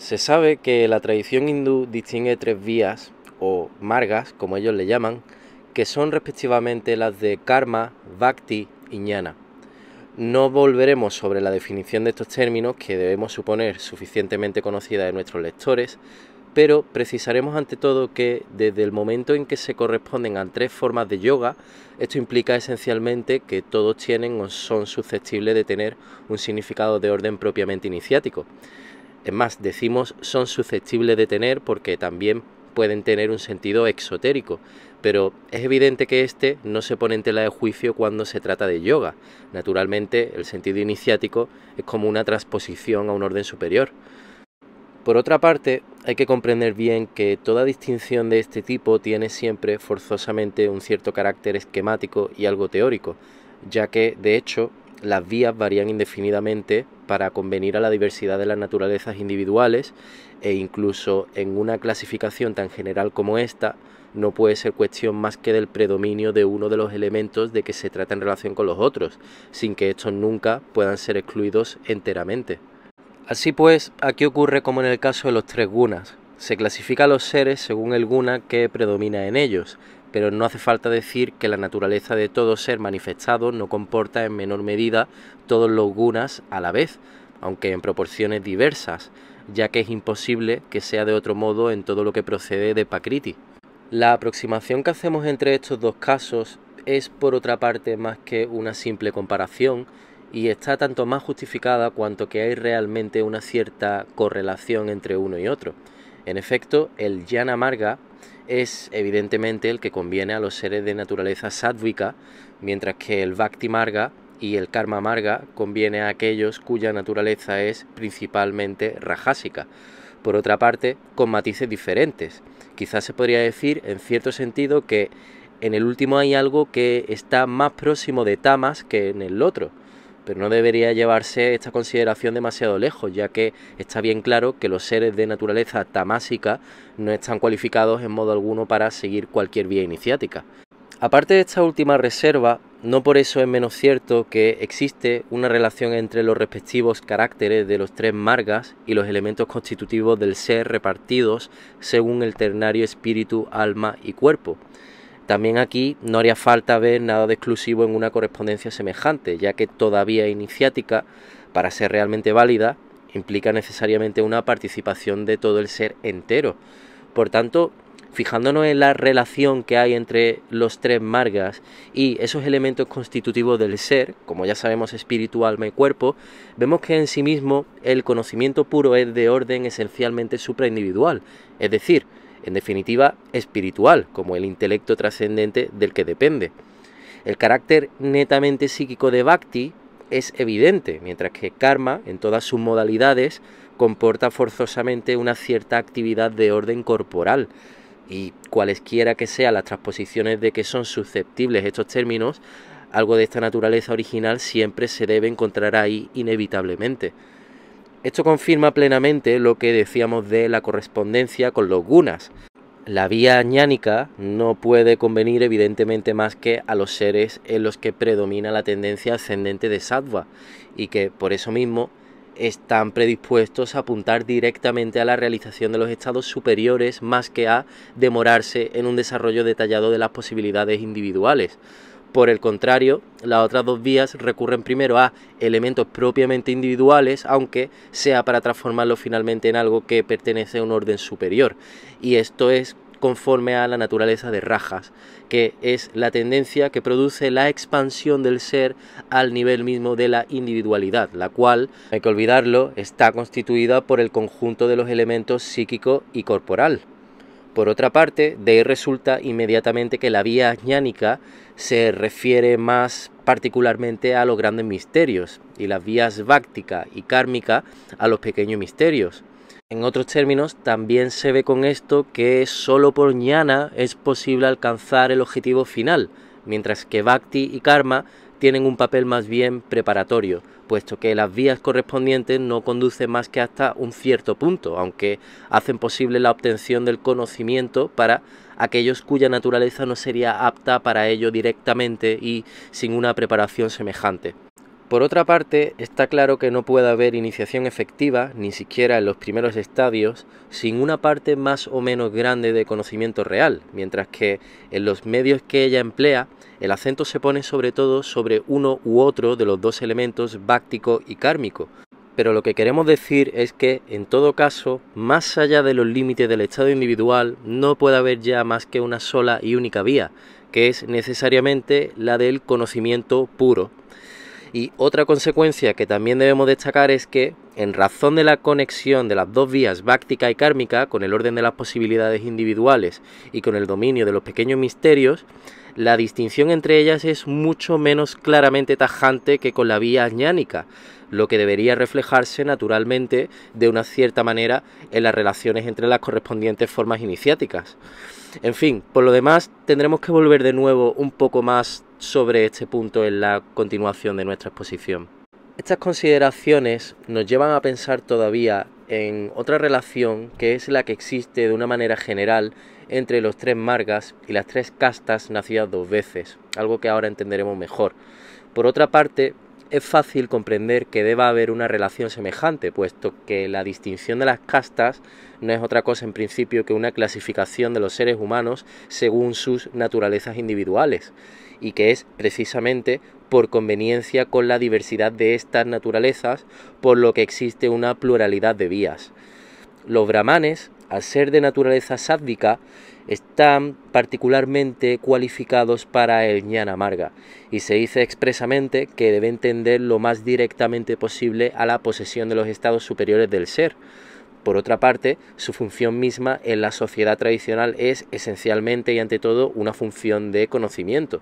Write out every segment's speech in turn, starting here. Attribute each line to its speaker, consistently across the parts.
Speaker 1: Se sabe que la tradición hindú distingue tres vías, o margas, como ellos le llaman, que son respectivamente las de karma, bhakti y jnana. No volveremos sobre la definición de estos términos que debemos suponer suficientemente conocida de nuestros lectores, pero precisaremos ante todo que desde el momento en que se corresponden a tres formas de yoga, esto implica esencialmente que todos tienen o son susceptibles de tener un significado de orden propiamente iniciático. Es más, decimos son susceptibles de tener porque también pueden tener un sentido exotérico, pero es evidente que este no se pone en tela de juicio cuando se trata de yoga. Naturalmente, el sentido iniciático es como una transposición a un orden superior. Por otra parte, hay que comprender bien que toda distinción de este tipo tiene siempre forzosamente un cierto carácter esquemático y algo teórico, ya que, de hecho, las vías varían indefinidamente para convenir a la diversidad de las naturalezas individuales e incluso en una clasificación tan general como esta no puede ser cuestión más que del predominio de uno de los elementos de que se trata en relación con los otros, sin que estos nunca puedan ser excluidos enteramente. Así pues, aquí ocurre como en el caso de los tres gunas. Se clasifica a los seres según el guna que predomina en ellos, pero no hace falta decir que la naturaleza de todo ser manifestado no comporta en menor medida todos los gunas a la vez, aunque en proporciones diversas, ya que es imposible que sea de otro modo en todo lo que procede de pacriti La aproximación que hacemos entre estos dos casos es por otra parte más que una simple comparación y está tanto más justificada cuanto que hay realmente una cierta correlación entre uno y otro. En efecto, el Yana Marga es evidentemente el que conviene a los seres de naturaleza sádvica, mientras que el Bhakti Marga y el Karma Marga conviene a aquellos cuya naturaleza es principalmente rajásica. Por otra parte, con matices diferentes. Quizás se podría decir, en cierto sentido, que en el último hay algo que está más próximo de tamas que en el otro pero no debería llevarse esta consideración demasiado lejos, ya que está bien claro que los seres de naturaleza tamásica no están cualificados en modo alguno para seguir cualquier vía iniciática. Aparte de esta última reserva, no por eso es menos cierto que existe una relación entre los respectivos caracteres de los tres margas y los elementos constitutivos del ser repartidos según el ternario espíritu, alma y cuerpo. También aquí no haría falta ver nada de exclusivo en una correspondencia semejante, ya que todavía iniciática, para ser realmente válida, implica necesariamente una participación de todo el ser entero. Por tanto, fijándonos en la relación que hay entre los tres margas y esos elementos constitutivos del ser, como ya sabemos espíritu, alma y cuerpo, vemos que en sí mismo el conocimiento puro es de orden esencialmente supraindividual, es decir, en definitiva espiritual, como el intelecto trascendente del que depende. El carácter netamente psíquico de Bhakti es evidente, mientras que karma, en todas sus modalidades, comporta forzosamente una cierta actividad de orden corporal, y cualesquiera que sean las transposiciones de que son susceptibles estos términos, algo de esta naturaleza original siempre se debe encontrar ahí inevitablemente. Esto confirma plenamente lo que decíamos de la correspondencia con los gunas. La vía ñánica no puede convenir evidentemente más que a los seres en los que predomina la tendencia ascendente de sattva y que por eso mismo están predispuestos a apuntar directamente a la realización de los estados superiores más que a demorarse en un desarrollo detallado de las posibilidades individuales. Por el contrario, las otras dos vías recurren primero a elementos propiamente individuales, aunque sea para transformarlo finalmente en algo que pertenece a un orden superior. Y esto es conforme a la naturaleza de rajas, que es la tendencia que produce la expansión del ser al nivel mismo de la individualidad, la cual, hay que olvidarlo, está constituida por el conjunto de los elementos psíquico y corporal. Por otra parte, de ahí resulta inmediatamente que la vía ñánica se refiere más particularmente a los grandes misterios y las vías báctica y kármica a los pequeños misterios. En otros términos, también se ve con esto que solo por ñana es posible alcanzar el objetivo final, mientras que bhakti y karma tienen un papel más bien preparatorio, puesto que las vías correspondientes no conducen más que hasta un cierto punto, aunque hacen posible la obtención del conocimiento para aquellos cuya naturaleza no sería apta para ello directamente y sin una preparación semejante. Por otra parte, está claro que no puede haber iniciación efectiva, ni siquiera en los primeros estadios, sin una parte más o menos grande de conocimiento real, mientras que en los medios que ella emplea, el acento se pone sobre todo sobre uno u otro de los dos elementos báctico y kármico. Pero lo que queremos decir es que, en todo caso, más allá de los límites del estado individual, no puede haber ya más que una sola y única vía, que es necesariamente la del conocimiento puro. Y otra consecuencia que también debemos destacar es que, en razón de la conexión de las dos vías báctica y kármica, con el orden de las posibilidades individuales y con el dominio de los pequeños misterios, la distinción entre ellas es mucho menos claramente tajante que con la vía ñánica, lo que debería reflejarse naturalmente de una cierta manera en las relaciones entre las correspondientes formas iniciáticas. En fin, por lo demás tendremos que volver de nuevo un poco más sobre este punto en la continuación de nuestra exposición. Estas consideraciones nos llevan a pensar todavía en otra relación que es la que existe de una manera general entre los tres margas y las tres castas nacidas dos veces, algo que ahora entenderemos mejor. Por otra parte, es fácil comprender que deba haber una relación semejante, puesto que la distinción de las castas no es otra cosa en principio que una clasificación de los seres humanos según sus naturalezas individuales, y que es precisamente por conveniencia con la diversidad de estas naturalezas, por lo que existe una pluralidad de vías. Los brahmanes, al ser de naturaleza sádica están particularmente cualificados para el ñana amarga, y se dice expresamente que deben entender lo más directamente posible a la posesión de los estados superiores del ser. Por otra parte, su función misma en la sociedad tradicional es esencialmente y ante todo una función de conocimiento.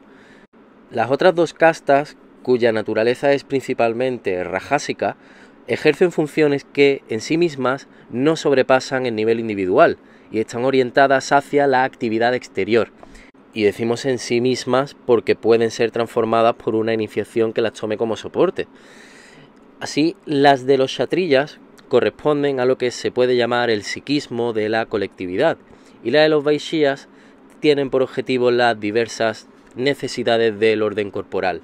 Speaker 1: Las otras dos castas, cuya naturaleza es principalmente rajásica, ejercen funciones que en sí mismas no sobrepasan el nivel individual y están orientadas hacia la actividad exterior. Y decimos en sí mismas porque pueden ser transformadas por una iniciación que las tome como soporte. Así, las de los chatrillas corresponden a lo que se puede llamar el psiquismo de la colectividad, y las de los vaishyas tienen por objetivo las diversas necesidades del orden corporal.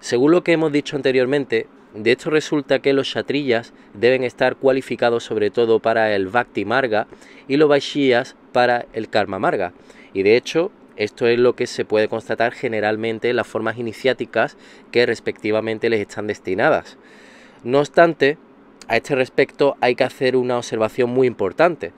Speaker 1: Según lo que hemos dicho anteriormente, de hecho resulta que los chatrillas deben estar cualificados sobre todo para el Bhakti Marga y los Vaishyas para el Karma Marga. Y de hecho, esto es lo que se puede constatar generalmente en las formas iniciáticas que respectivamente les están destinadas. No obstante, a este respecto hay que hacer una observación muy importante,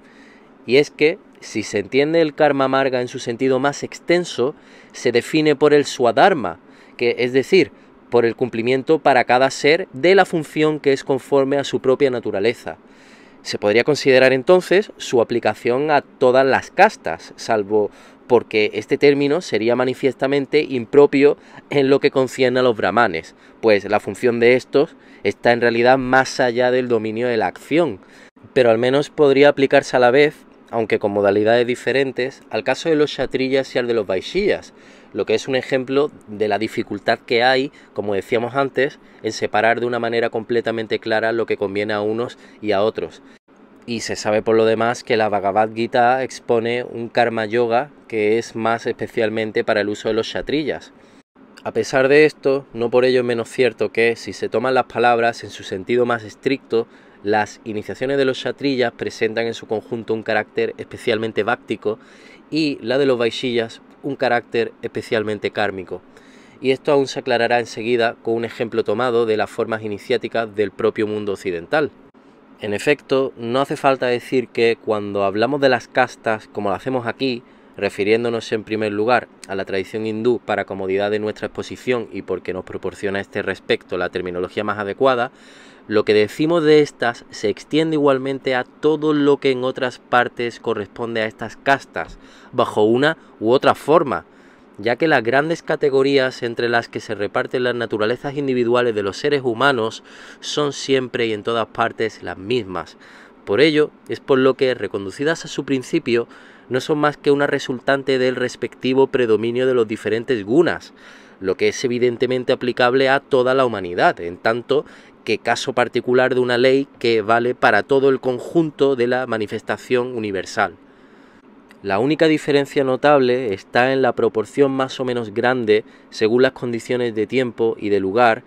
Speaker 1: y es que si se entiende el karma amarga en su sentido más extenso, se define por el suadharma, que es decir, por el cumplimiento para cada ser de la función que es conforme a su propia naturaleza. Se podría considerar entonces su aplicación a todas las castas, salvo porque este término sería manifiestamente impropio en lo que concierne a los brahmanes, pues la función de estos está en realidad más allá del dominio de la acción, pero al menos podría aplicarse a la vez aunque con modalidades diferentes, al caso de los chatrillas y al de los vaisillas, lo que es un ejemplo de la dificultad que hay, como decíamos antes, en separar de una manera completamente clara lo que conviene a unos y a otros. Y se sabe por lo demás que la Bhagavad Gita expone un karma yoga que es más especialmente para el uso de los chatrillas. A pesar de esto, no por ello es menos cierto que, si se toman las palabras en su sentido más estricto, las iniciaciones de los chatrillas presentan en su conjunto un carácter especialmente báctico y la de los vaisillas un carácter especialmente kármico. Y esto aún se aclarará enseguida con un ejemplo tomado de las formas iniciáticas del propio mundo occidental. En efecto, no hace falta decir que cuando hablamos de las castas como lo hacemos aquí, refiriéndonos en primer lugar a la tradición hindú para comodidad de nuestra exposición y porque nos proporciona a este respecto la terminología más adecuada, lo que decimos de estas se extiende igualmente a todo lo que en otras partes corresponde a estas castas, bajo una u otra forma, ya que las grandes categorías entre las que se reparten las naturalezas individuales de los seres humanos son siempre y en todas partes las mismas. Por ello, es por lo que, reconducidas a su principio, no son más que una resultante del respectivo predominio de los diferentes gunas, lo que es evidentemente aplicable a toda la humanidad, en tanto que caso particular de una ley que vale para todo el conjunto de la manifestación universal. La única diferencia notable está en la proporción más o menos grande según las condiciones de tiempo y de lugar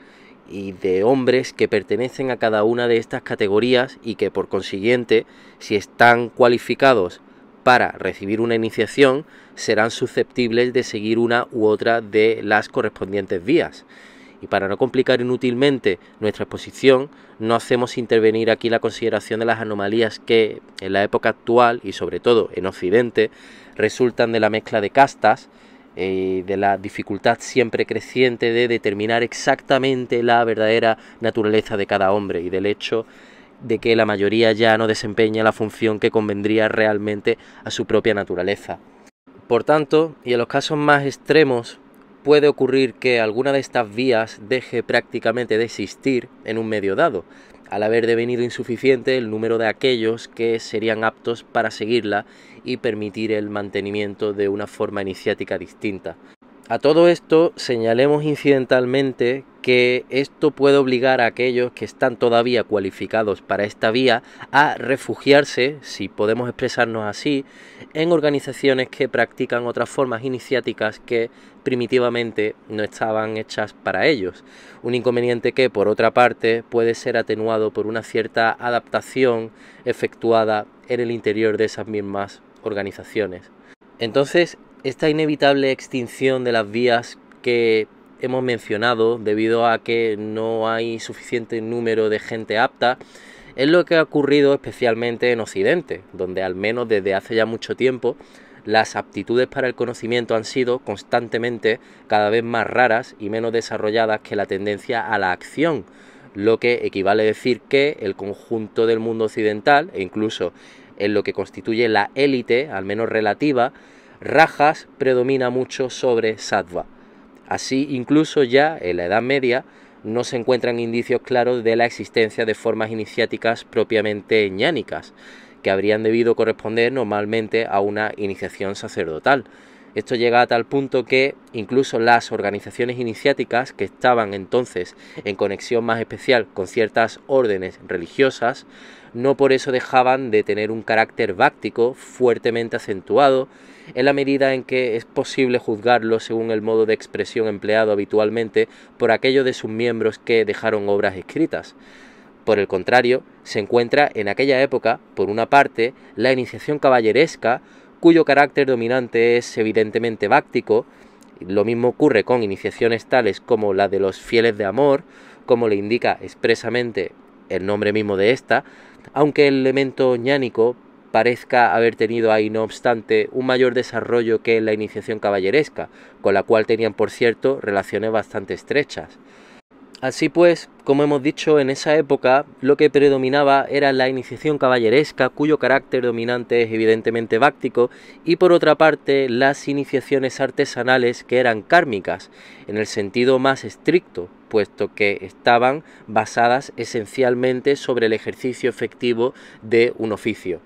Speaker 1: y de hombres que pertenecen a cada una de estas categorías y que por consiguiente, si están cualificados para recibir una iniciación serán susceptibles de seguir una u otra de las correspondientes vías. Y para no complicar inútilmente nuestra exposición, no hacemos intervenir aquí la consideración de las anomalías que en la época actual y sobre todo en Occidente resultan de la mezcla de castas, eh, y de la dificultad siempre creciente de determinar exactamente la verdadera naturaleza de cada hombre y del hecho de que la mayoría ya no desempeña la función que convendría realmente a su propia naturaleza. Por tanto, y en los casos más extremos, puede ocurrir que alguna de estas vías deje prácticamente de existir en un medio dado, al haber devenido insuficiente el número de aquellos que serían aptos para seguirla y permitir el mantenimiento de una forma iniciática distinta. A todo esto señalemos incidentalmente que esto puede obligar a aquellos que están todavía cualificados para esta vía a refugiarse, si podemos expresarnos así, en organizaciones que practican otras formas iniciáticas que primitivamente no estaban hechas para ellos. Un inconveniente que, por otra parte, puede ser atenuado por una cierta adaptación efectuada en el interior de esas mismas organizaciones. Entonces, esta inevitable extinción de las vías que hemos mencionado, debido a que no hay suficiente número de gente apta, es lo que ha ocurrido especialmente en Occidente, donde al menos desde hace ya mucho tiempo las aptitudes para el conocimiento han sido constantemente cada vez más raras y menos desarrolladas que la tendencia a la acción, lo que equivale a decir que el conjunto del mundo occidental, e incluso en lo que constituye la élite, al menos relativa, Rajas predomina mucho sobre Sattva. Así, incluso ya en la Edad Media, no se encuentran indicios claros de la existencia de formas iniciáticas propiamente ñánicas, que habrían debido corresponder normalmente a una iniciación sacerdotal esto llega a tal punto que incluso las organizaciones iniciáticas que estaban entonces en conexión más especial con ciertas órdenes religiosas, no por eso dejaban de tener un carácter báctico fuertemente acentuado, en la medida en que es posible juzgarlo según el modo de expresión empleado habitualmente por aquellos de sus miembros que dejaron obras escritas. Por el contrario, se encuentra en aquella época, por una parte, la iniciación caballeresca cuyo carácter dominante es evidentemente báctico. Lo mismo ocurre con iniciaciones tales como la de los fieles de amor, como le indica expresamente el nombre mismo de esta, aunque el elemento ñánico parezca haber tenido ahí, no obstante, un mayor desarrollo que la iniciación caballeresca, con la cual tenían, por cierto, relaciones bastante estrechas. Así pues, como hemos dicho, en esa época lo que predominaba era la iniciación caballeresca, cuyo carácter dominante es evidentemente báctico, y por otra parte las iniciaciones artesanales que eran kármicas, en el sentido más estricto, puesto que estaban basadas esencialmente sobre el ejercicio efectivo de un oficio.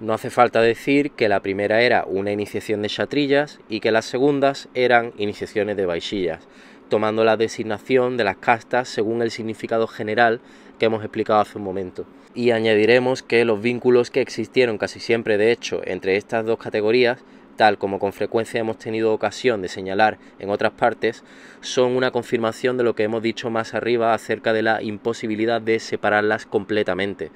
Speaker 1: No hace falta decir que la primera era una iniciación de chatrillas y que las segundas eran iniciaciones de vaisillas tomando la designación de las castas según el significado general que hemos explicado hace un momento. Y añadiremos que los vínculos que existieron casi siempre, de hecho, entre estas dos categorías, tal como con frecuencia hemos tenido ocasión de señalar en otras partes, son una confirmación de lo que hemos dicho más arriba acerca de la imposibilidad de separarlas completamente.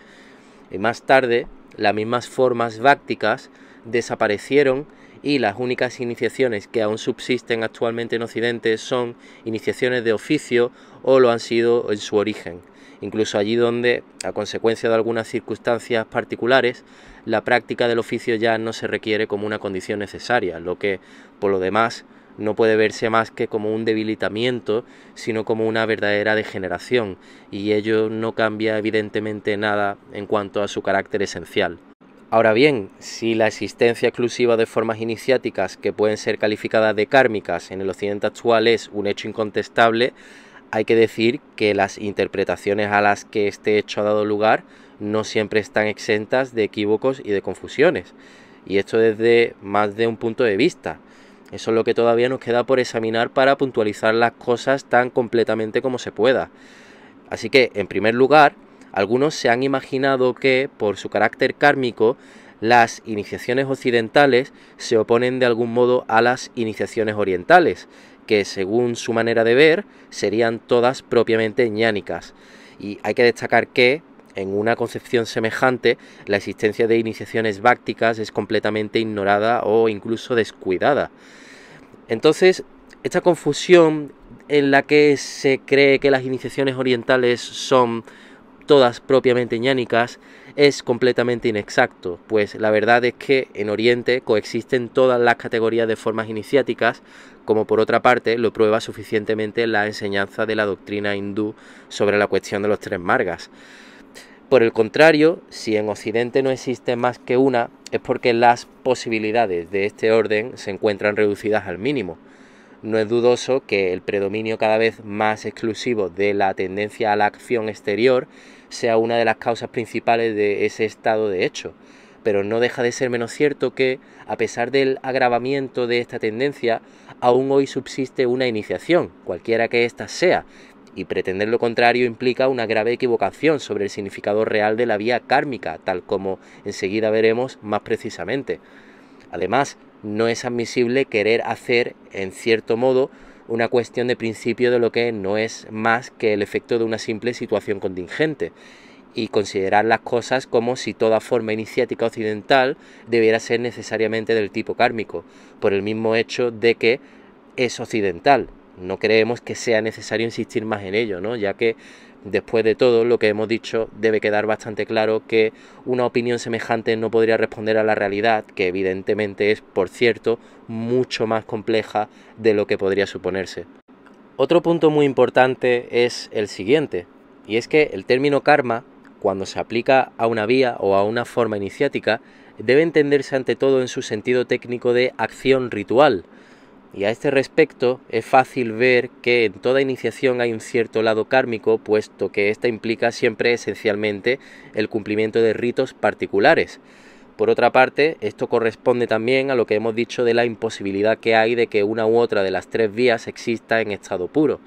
Speaker 1: Y más tarde, las mismas formas vácticas desaparecieron y las únicas iniciaciones que aún subsisten actualmente en Occidente son iniciaciones de oficio o lo han sido en su origen, incluso allí donde, a consecuencia de algunas circunstancias particulares, la práctica del oficio ya no se requiere como una condición necesaria, lo que, por lo demás, no puede verse más que como un debilitamiento, sino como una verdadera degeneración, y ello no cambia evidentemente nada en cuanto a su carácter esencial. Ahora bien, si la existencia exclusiva de formas iniciáticas que pueden ser calificadas de kármicas en el occidente actual es un hecho incontestable, hay que decir que las interpretaciones a las que este hecho ha dado lugar no siempre están exentas de equívocos y de confusiones. Y esto desde más de un punto de vista. Eso es lo que todavía nos queda por examinar para puntualizar las cosas tan completamente como se pueda. Así que, en primer lugar, algunos se han imaginado que, por su carácter kármico, las iniciaciones occidentales se oponen de algún modo a las iniciaciones orientales, que según su manera de ver serían todas propiamente ñánicas. Y hay que destacar que, en una concepción semejante, la existencia de iniciaciones bácticas es completamente ignorada o incluso descuidada. Entonces, esta confusión en la que se cree que las iniciaciones orientales son todas propiamente ñánicas, es completamente inexacto, pues la verdad es que en Oriente coexisten todas las categorías de formas iniciáticas, como por otra parte lo prueba suficientemente la enseñanza de la doctrina hindú sobre la cuestión de los tres margas. Por el contrario, si en Occidente no existe más que una, es porque las posibilidades de este orden se encuentran reducidas al mínimo. No es dudoso que el predominio cada vez más exclusivo de la tendencia a la acción exterior sea una de las causas principales de ese estado de hecho. Pero no deja de ser menos cierto que, a pesar del agravamiento de esta tendencia, aún hoy subsiste una iniciación, cualquiera que ésta sea, y pretender lo contrario implica una grave equivocación sobre el significado real de la vía kármica, tal como enseguida veremos más precisamente. Además, no es admisible querer hacer, en cierto modo, una cuestión de principio de lo que no es más que el efecto de una simple situación contingente y considerar las cosas como si toda forma iniciática occidental debiera ser necesariamente del tipo kármico, por el mismo hecho de que es occidental, no creemos que sea necesario insistir más en ello, ¿no? ya que después de todo lo que hemos dicho debe quedar bastante claro que una opinión semejante no podría responder a la realidad, que evidentemente es, por cierto, mucho más compleja de lo que podría suponerse. Otro punto muy importante es el siguiente, y es que el término karma, cuando se aplica a una vía o a una forma iniciática, debe entenderse ante todo en su sentido técnico de acción ritual, y a este respecto es fácil ver que en toda iniciación hay un cierto lado kármico, puesto que ésta implica siempre esencialmente el cumplimiento de ritos particulares. Por otra parte, esto corresponde también a lo que hemos dicho de la imposibilidad que hay de que una u otra de las tres vías exista en estado puro.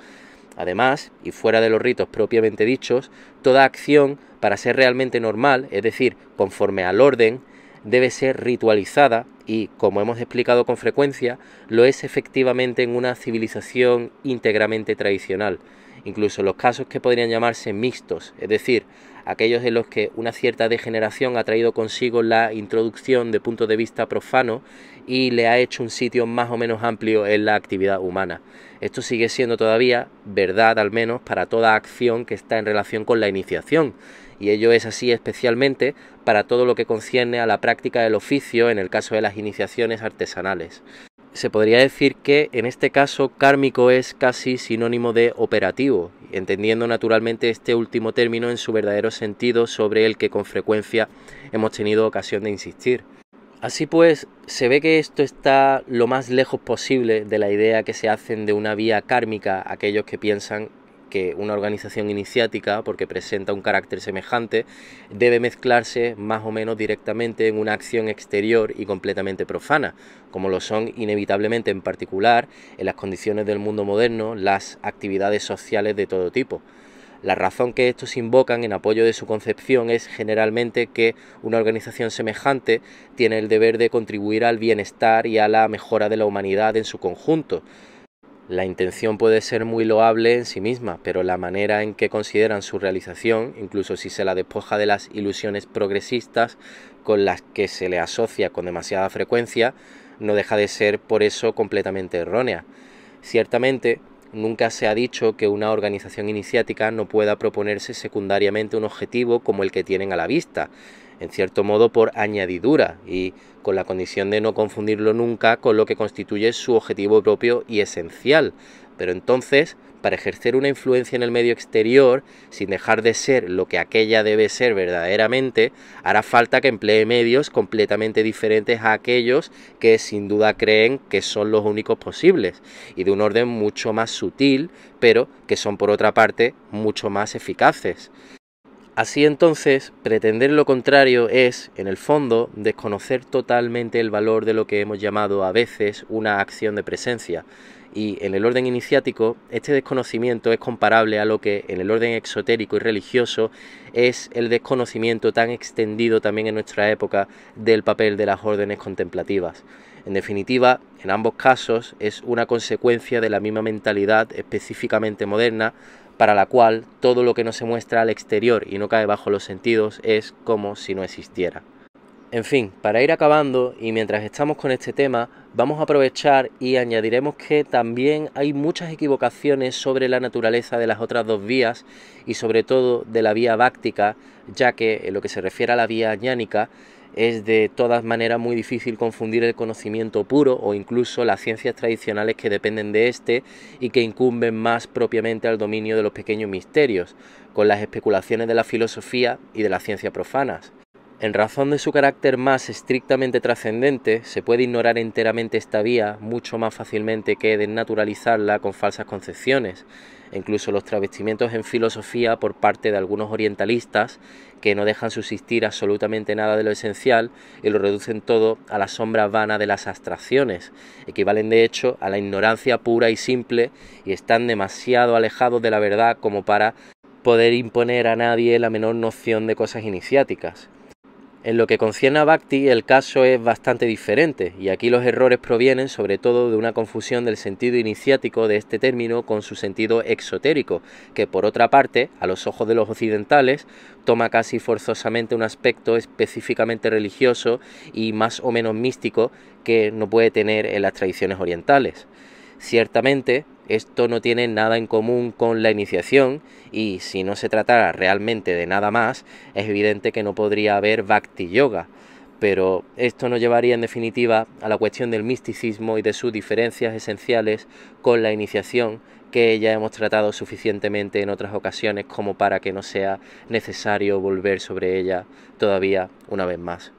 Speaker 1: Además, y fuera de los ritos propiamente dichos, toda acción, para ser realmente normal, es decir, conforme al orden, debe ser ritualizada y, como hemos explicado con frecuencia, lo es efectivamente en una civilización íntegramente tradicional, incluso los casos que podrían llamarse mixtos, es decir, aquellos en los que una cierta degeneración ha traído consigo la introducción de puntos de vista profano y le ha hecho un sitio más o menos amplio en la actividad humana. Esto sigue siendo todavía verdad, al menos, para toda acción que está en relación con la iniciación, y ello es así especialmente para todo lo que concierne a la práctica del oficio en el caso de las iniciaciones artesanales. Se podría decir que en este caso kármico es casi sinónimo de operativo, entendiendo naturalmente este último término en su verdadero sentido sobre el que con frecuencia hemos tenido ocasión de insistir. Así pues, se ve que esto está lo más lejos posible de la idea que se hacen de una vía kármica aquellos que piensan que una organización iniciática, porque presenta un carácter semejante, debe mezclarse más o menos directamente en una acción exterior y completamente profana, como lo son inevitablemente en particular en las condiciones del mundo moderno las actividades sociales de todo tipo. La razón que estos invocan en apoyo de su concepción es generalmente que una organización semejante tiene el deber de contribuir al bienestar y a la mejora de la humanidad en su conjunto, la intención puede ser muy loable en sí misma, pero la manera en que consideran su realización, incluso si se la despoja de las ilusiones progresistas con las que se le asocia con demasiada frecuencia, no deja de ser por eso completamente errónea. Ciertamente, nunca se ha dicho que una organización iniciática no pueda proponerse secundariamente un objetivo como el que tienen a la vista, en cierto modo por añadidura y con la condición de no confundirlo nunca con lo que constituye su objetivo propio y esencial. Pero entonces, para ejercer una influencia en el medio exterior, sin dejar de ser lo que aquella debe ser verdaderamente, hará falta que emplee medios completamente diferentes a aquellos que sin duda creen que son los únicos posibles, y de un orden mucho más sutil, pero que son por otra parte mucho más eficaces. Así entonces, pretender lo contrario es, en el fondo, desconocer totalmente el valor de lo que hemos llamado a veces una acción de presencia. Y en el orden iniciático, este desconocimiento es comparable a lo que en el orden exotérico y religioso es el desconocimiento tan extendido también en nuestra época del papel de las órdenes contemplativas. En definitiva, en ambos casos es una consecuencia de la misma mentalidad específicamente moderna para la cual todo lo que no se muestra al exterior y no cae bajo los sentidos es como si no existiera. En fin, para ir acabando y mientras estamos con este tema, vamos a aprovechar y añadiremos que también hay muchas equivocaciones sobre la naturaleza de las otras dos vías y sobre todo de la vía báctica, ya que en lo que se refiere a la vía ñánica, es de todas maneras muy difícil confundir el conocimiento puro o incluso las ciencias tradicionales que dependen de este y que incumben más propiamente al dominio de los pequeños misterios, con las especulaciones de la filosofía y de las ciencias profanas. En razón de su carácter más estrictamente trascendente, se puede ignorar enteramente esta vía mucho más fácilmente que desnaturalizarla con falsas concepciones, incluso los travestimientos en filosofía por parte de algunos orientalistas que no dejan subsistir absolutamente nada de lo esencial y lo reducen todo a la sombra vana de las abstracciones, equivalen de hecho a la ignorancia pura y simple y están demasiado alejados de la verdad como para poder imponer a nadie la menor noción de cosas iniciáticas. En lo que concierne a Bhakti, el caso es bastante diferente, y aquí los errores provienen sobre todo de una confusión del sentido iniciático de este término con su sentido exotérico, que por otra parte, a los ojos de los occidentales, toma casi forzosamente un aspecto específicamente religioso y más o menos místico que no puede tener en las tradiciones orientales. Ciertamente, esto no tiene nada en común con la iniciación y si no se tratara realmente de nada más, es evidente que no podría haber Bhakti Yoga. Pero esto nos llevaría en definitiva a la cuestión del misticismo y de sus diferencias esenciales con la iniciación que ya hemos tratado suficientemente en otras ocasiones como para que no sea necesario volver sobre ella todavía una vez más.